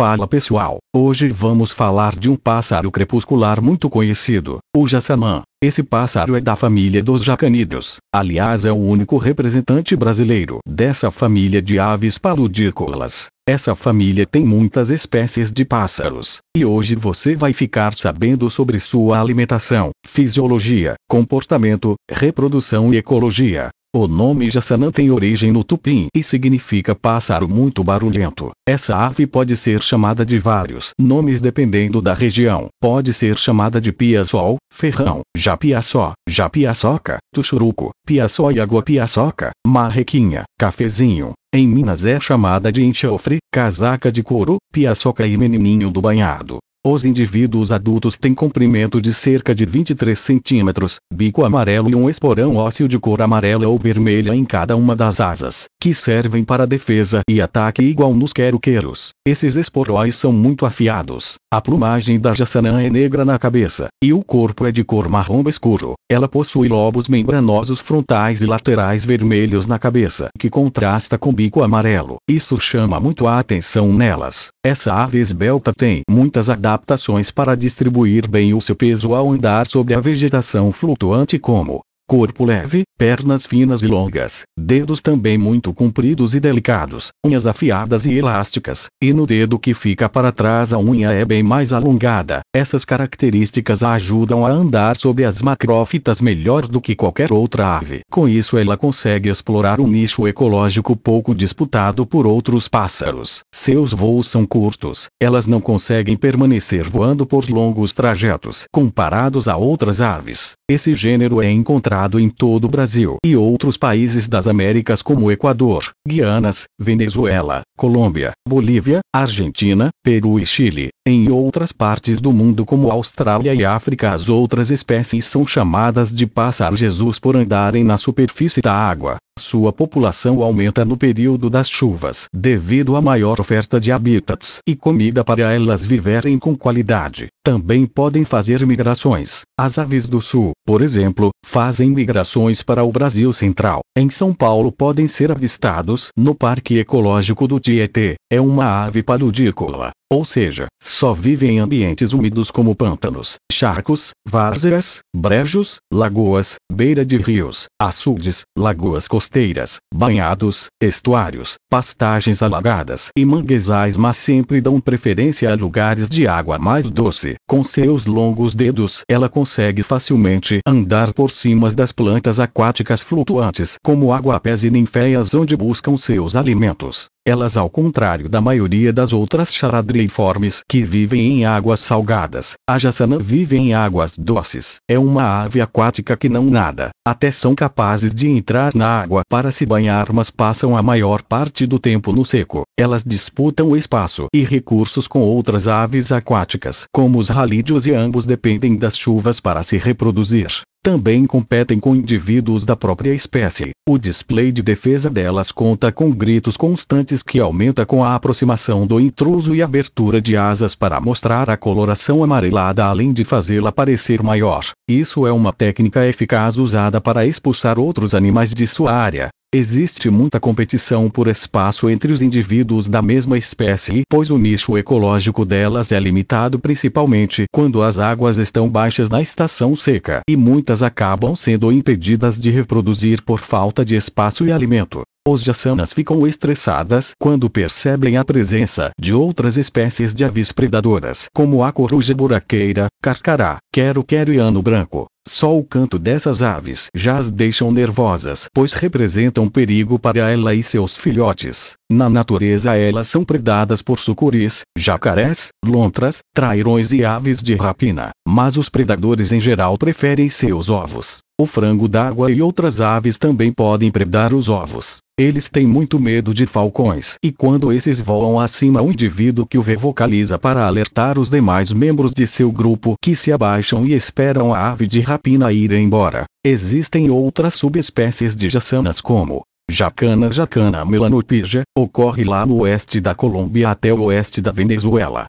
Fala pessoal, hoje vamos falar de um pássaro crepuscular muito conhecido, o jassamã. Esse pássaro é da família dos jacanídeos, aliás é o único representante brasileiro dessa família de aves paludícolas. Essa família tem muitas espécies de pássaros, e hoje você vai ficar sabendo sobre sua alimentação, fisiologia, comportamento, reprodução e ecologia. O nome Jassanã tem origem no tupim e significa pássaro muito barulhento. Essa ave pode ser chamada de vários nomes dependendo da região. Pode ser chamada de piazol, ferrão, japiaçó, japiaçoca, tuchuruco, piaçó e água piaçoca, marrequinha, cafezinho. Em Minas é chamada de enxofre, casaca de couro, piaçoca e menininho do banhado. Os indivíduos adultos têm comprimento de cerca de 23 centímetros, bico amarelo e um esporão ósseo de cor amarela ou vermelha em cada uma das asas, que servem para defesa e ataque igual nos queroqueiros. Esses esporóis são muito afiados. A plumagem da jaçanã é negra na cabeça, e o corpo é de cor marrom escuro. Ela possui lobos membranosos frontais e laterais vermelhos na cabeça, que contrasta com bico amarelo. Isso chama muito a atenção nelas. Essa ave esbelta tem muitas adaptações adaptações para distribuir bem o seu peso ao andar sobre a vegetação flutuante como corpo leve, pernas finas e longas, dedos também muito compridos e delicados, unhas afiadas e elásticas, e no dedo que fica para trás a unha é bem mais alongada. Essas características a ajudam a andar sobre as macrófitas melhor do que qualquer outra ave. Com isso ela consegue explorar um nicho ecológico pouco disputado por outros pássaros. Seus voos são curtos, elas não conseguem permanecer voando por longos trajetos comparados a outras aves. Esse gênero é encontrado em todo o Brasil e outros países das Américas como Equador, Guianas, Venezuela, Colômbia, Bolívia, Argentina, Peru e Chile. Em outras partes do mundo como Austrália e África as outras espécies são chamadas de passar Jesus por andarem na superfície da água. Sua população aumenta no período das chuvas devido à maior oferta de habitats e comida para elas viverem com qualidade. Também podem fazer migrações. As aves do sul, por exemplo, fazem migrações para o Brasil Central. Em São Paulo podem ser avistados no Parque Ecológico do Tietê. É uma ave paludícola ou seja, só vive em ambientes úmidos como pântanos, charcos, várzeas, brejos, lagoas, beira de rios, açudes, lagoas costeiras, banhados, estuários, pastagens alagadas e manguezais, mas sempre dão preferência a lugares de água mais doce. Com seus longos dedos, ela consegue facilmente andar por cima das plantas aquáticas flutuantes, como água e ninféias, onde buscam seus alimentos. Elas ao contrário da maioria das outras charadriiformes que vivem em águas salgadas, a jaçanã vive em águas doces. É uma ave aquática que não nada, até são capazes de entrar na água para se banhar mas passam a maior parte do tempo no seco. Elas disputam espaço e recursos com outras aves aquáticas como os ralídeos e ambos dependem das chuvas para se reproduzir também competem com indivíduos da própria espécie. O display de defesa delas conta com gritos constantes que aumenta com a aproximação do intruso e abertura de asas para mostrar a coloração amarelada além de fazê-la parecer maior. Isso é uma técnica eficaz usada para expulsar outros animais de sua área. Existe muita competição por espaço entre os indivíduos da mesma espécie, pois o nicho ecológico delas é limitado principalmente quando as águas estão baixas na estação seca, e muitas acabam sendo impedidas de reproduzir por falta de espaço e alimento. Os jasanas ficam estressadas quando percebem a presença de outras espécies de aves predadoras, como a coruja buraqueira, carcará, quero-quero e ano branco. Só o canto dessas aves já as deixam nervosas, pois representam perigo para ela e seus filhotes. Na natureza elas são predadas por sucuris, jacarés, lontras, trairões e aves de rapina, mas os predadores em geral preferem seus ovos. O frango d'água e outras aves também podem predar os ovos. Eles têm muito medo de falcões, e quando esses voam acima, um indivíduo que o vê vocaliza para alertar os demais membros de seu grupo que se abaixam e esperam a ave de rapina ir embora. Existem outras subespécies de jaçanas como Jacana jacana melanopija, ocorre lá no oeste da Colômbia até o oeste da Venezuela.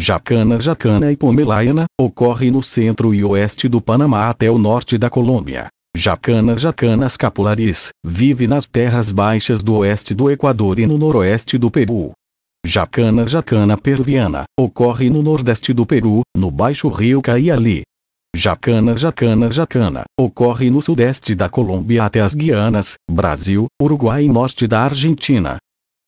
Jacana Jacana e Pomelaiana, ocorre no centro e oeste do Panamá até o norte da Colômbia. Jacana Jacanas capularis, vive nas terras baixas do oeste do Equador e no noroeste do Peru. Jacana Jacana perviana, ocorre no nordeste do Peru, no baixo rio Caiali. Jacana Jacana Jacana, ocorre no sudeste da Colômbia até as Guianas, Brasil, Uruguai e norte da Argentina.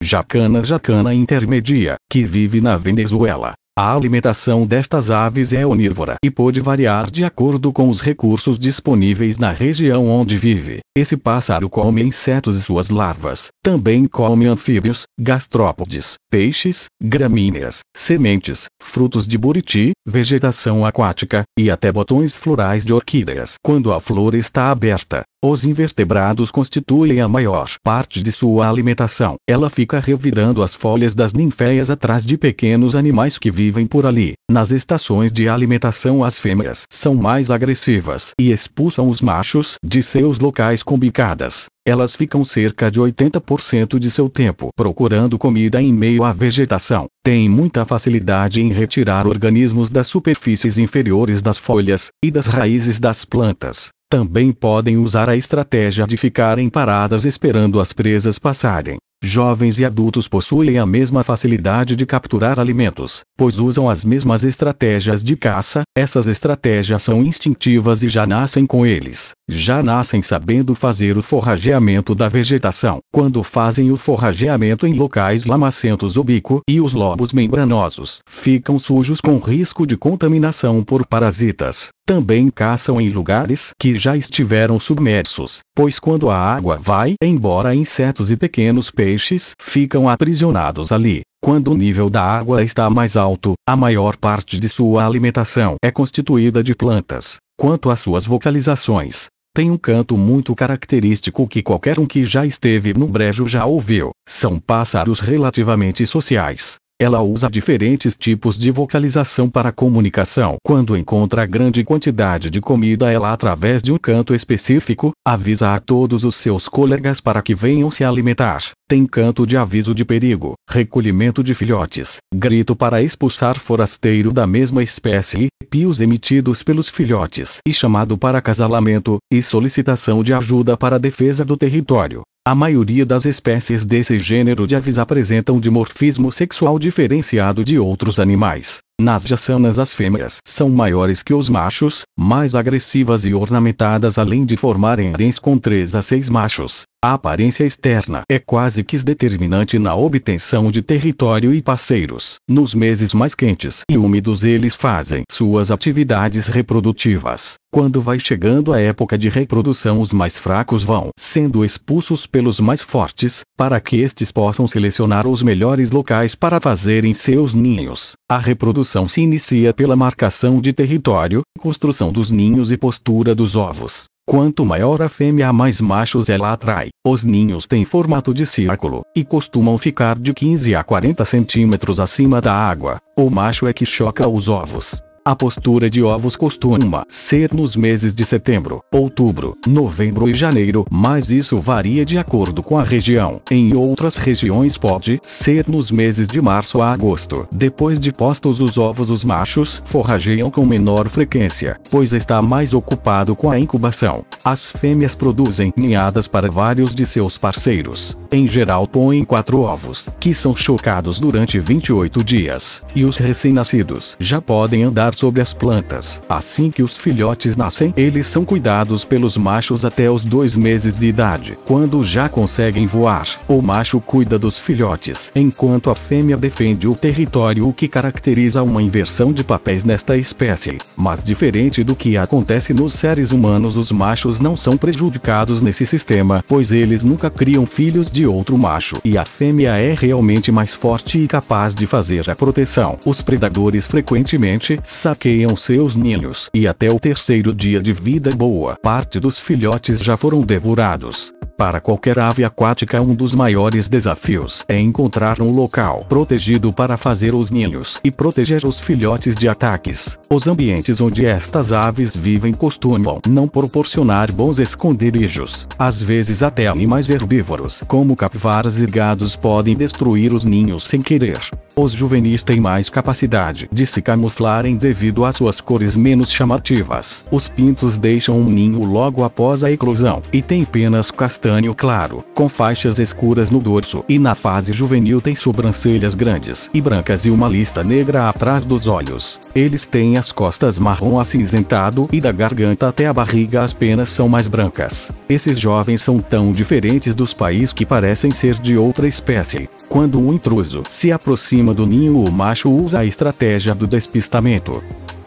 Jacana Jacana intermedia, que vive na Venezuela, a alimentação destas aves é onívora e pode variar de acordo com os recursos disponíveis na região onde vive. Esse pássaro come insetos e suas larvas. Também come anfíbios, gastrópodes, peixes, gramíneas, sementes, frutos de buriti, vegetação aquática e até botões florais de orquídeas. Quando a flor está aberta, os invertebrados constituem a maior parte de sua alimentação. Ela fica revirando as folhas das ninféias atrás de pequenos animais que vivem por ali. Nas estações de alimentação as fêmeas são mais agressivas e expulsam os machos de seus locais com bicadas. Elas ficam cerca de 80% de seu tempo procurando comida em meio à vegetação. Têm muita facilidade em retirar organismos das superfícies inferiores das folhas e das raízes das plantas. Também podem usar a estratégia de ficarem paradas esperando as presas passarem. Jovens e adultos possuem a mesma facilidade de capturar alimentos, pois usam as mesmas estratégias de caça, essas estratégias são instintivas e já nascem com eles. Já nascem sabendo fazer o forrageamento da vegetação. Quando fazem o forrageamento em locais lamacentos ou bico e os lobos membranosos ficam sujos com risco de contaminação por parasitas. Também caçam em lugares que já estiveram submersos, pois quando a água vai embora insetos e pequenos peixes ficam aprisionados ali. Quando o nível da água está mais alto, a maior parte de sua alimentação é constituída de plantas. Quanto às suas vocalizações, tem um canto muito característico que qualquer um que já esteve no brejo já ouviu. São pássaros relativamente sociais, ela usa diferentes tipos de vocalização para comunicação. Quando encontra grande quantidade de comida, ela, através de um canto específico, avisa a todos os seus colegas para que venham se alimentar. Tem canto de aviso de perigo, recolhimento de filhotes, grito para expulsar forasteiro da mesma espécie, pios emitidos pelos filhotes e chamado para acasalamento, e solicitação de ajuda para a defesa do território. A maioria das espécies desse gênero de aves apresentam dimorfismo sexual diferenciado de outros animais. Nas jaçanas as fêmeas são maiores que os machos, mais agressivas e ornamentadas além de formarem arens com 3 a 6 machos. A aparência externa é quase que determinante na obtenção de território e parceiros. Nos meses mais quentes e úmidos eles fazem suas atividades reprodutivas. Quando vai chegando a época de reprodução os mais fracos vão sendo expulsos pelos mais fortes, para que estes possam selecionar os melhores locais para fazerem seus ninhos. A reprodução reprodução se inicia pela marcação de território, construção dos ninhos e postura dos ovos. Quanto maior a fêmea, mais machos ela atrai. Os ninhos têm formato de círculo e costumam ficar de 15 a 40 centímetros acima da água. O macho é que choca os ovos. A postura de ovos costuma ser nos meses de setembro, outubro, novembro e janeiro, mas isso varia de acordo com a região. Em outras regiões pode ser nos meses de março a agosto. Depois de postos os ovos os machos forrageiam com menor frequência, pois está mais ocupado com a incubação. As fêmeas produzem ninhadas para vários de seus parceiros. Em geral põem quatro ovos, que são chocados durante 28 dias, e os recém-nascidos já podem andar sobre as plantas. Assim que os filhotes nascem, eles são cuidados pelos machos até os dois meses de idade. Quando já conseguem voar, o macho cuida dos filhotes, enquanto a fêmea defende o território, o que caracteriza uma inversão de papéis nesta espécie. Mas diferente do que acontece nos seres humanos, os machos não são prejudicados nesse sistema, pois eles nunca criam filhos de outro macho, e a fêmea é realmente mais forte e capaz de fazer a proteção. Os predadores frequentemente saqueiam seus ninhos e até o terceiro dia de vida boa parte dos filhotes já foram devorados. Para qualquer ave aquática, um dos maiores desafios é encontrar um local protegido para fazer os ninhos e proteger os filhotes de ataques. Os ambientes onde estas aves vivem costumam não proporcionar bons esconderijos. Às vezes, até animais herbívoros, como capivaras e gados, podem destruir os ninhos sem querer. Os juvenis têm mais capacidade de se camuflarem devido às suas cores menos chamativas. Os pintos deixam um ninho logo após a eclosão e têm penas castanhas crânio claro, com faixas escuras no dorso e na fase juvenil tem sobrancelhas grandes e brancas e uma lista negra atrás dos olhos. Eles têm as costas marrom acinzentado e da garganta até a barriga as penas são mais brancas. Esses jovens são tão diferentes dos pais que parecem ser de outra espécie. Quando um intruso se aproxima do ninho, o macho usa a estratégia do despistamento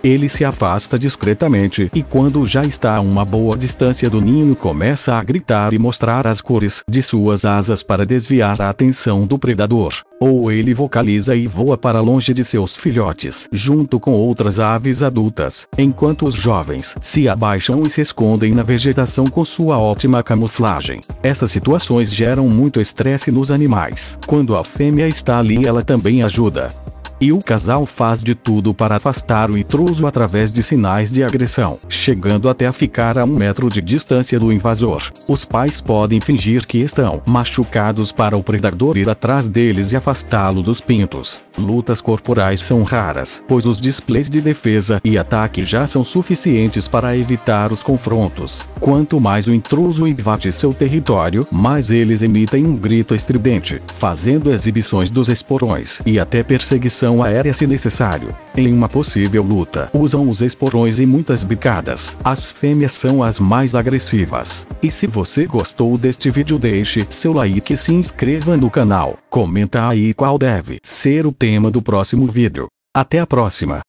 ele se afasta discretamente e quando já está a uma boa distância do ninho começa a gritar e mostrar as cores de suas asas para desviar a atenção do predador. Ou ele vocaliza e voa para longe de seus filhotes, junto com outras aves adultas, enquanto os jovens se abaixam e se escondem na vegetação com sua ótima camuflagem. Essas situações geram muito estresse nos animais. Quando a fêmea está ali, ela também ajuda e o casal faz de tudo para afastar o intruso através de sinais de agressão, chegando até a ficar a um metro de distância do invasor. Os pais podem fingir que estão machucados para o predador ir atrás deles e afastá-lo dos pintos. Lutas corporais são raras, pois os displays de defesa e ataque já são suficientes para evitar os confrontos. Quanto mais o intruso invade seu território, mais eles emitem um grito estridente, fazendo exibições dos esporões e até perseguição proteção aérea se necessário. Em uma possível luta, usam os esporões e muitas bicadas. As fêmeas são as mais agressivas. E se você gostou deste vídeo deixe seu like e se inscreva no canal. Comenta aí qual deve ser o tema do próximo vídeo. Até a próxima!